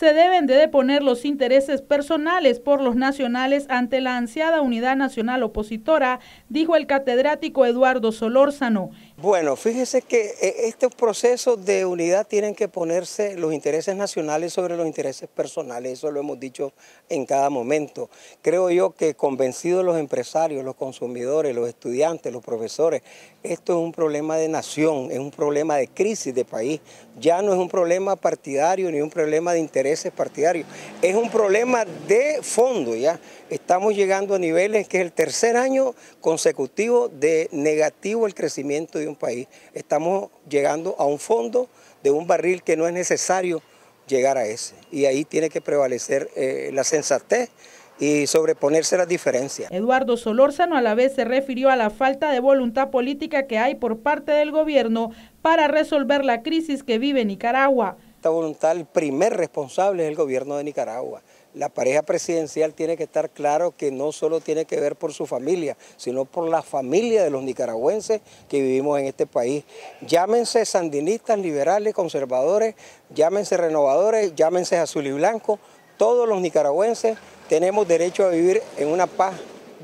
se deben de deponer los intereses personales por los nacionales ante la ansiada unidad nacional opositora, dijo el catedrático Eduardo Solórzano. Bueno, fíjese que eh, estos procesos de unidad tienen que ponerse los intereses nacionales sobre los intereses personales, eso lo hemos dicho en cada momento. Creo yo que convencidos los empresarios, los consumidores, los estudiantes, los profesores, esto es un problema de nación, es un problema de crisis de país, ya no es un problema partidario ni un problema de intereses partidarios, es un problema de fondo ya. Estamos llegando a niveles que es el tercer año consecutivo de negativo el crecimiento de un país. Estamos llegando a un fondo de un barril que no es necesario llegar a ese. Y ahí tiene que prevalecer eh, la sensatez y sobreponerse las diferencias. Eduardo Solórzano a la vez se refirió a la falta de voluntad política que hay por parte del gobierno para resolver la crisis que vive Nicaragua. Esta voluntad, el primer responsable es el gobierno de Nicaragua la pareja presidencial tiene que estar claro que no solo tiene que ver por su familia, sino por la familia de los nicaragüenses que vivimos en este país. Llámense sandinistas, liberales, conservadores, llámense renovadores, llámense azul y blanco. Todos los nicaragüenses tenemos derecho a vivir en una paz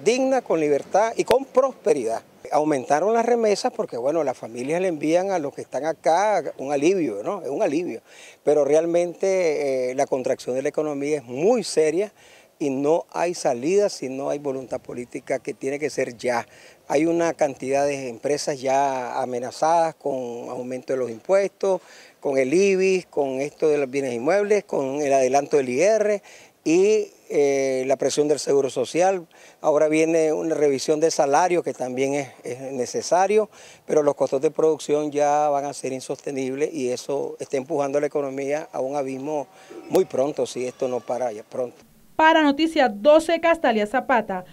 digna, con libertad y con prosperidad. Aumentaron las remesas porque, bueno, las familias le envían a los que están acá un alivio, ¿no? Es un alivio. Pero realmente eh, la contracción de la economía es muy seria y no hay salida si no hay voluntad política que tiene que ser ya. Hay una cantidad de empresas ya amenazadas con aumento de los impuestos, con el IBIS, con esto de los bienes inmuebles, con el adelanto del IR y eh, la presión del Seguro Social, ahora viene una revisión de salario que también es, necesario, pero los costos de producción ya van a ser insostenibles y eso está empujando la economía a un abismo muy pronto, si esto no para ya pronto. Para Noticias 12, Castalia Zapata.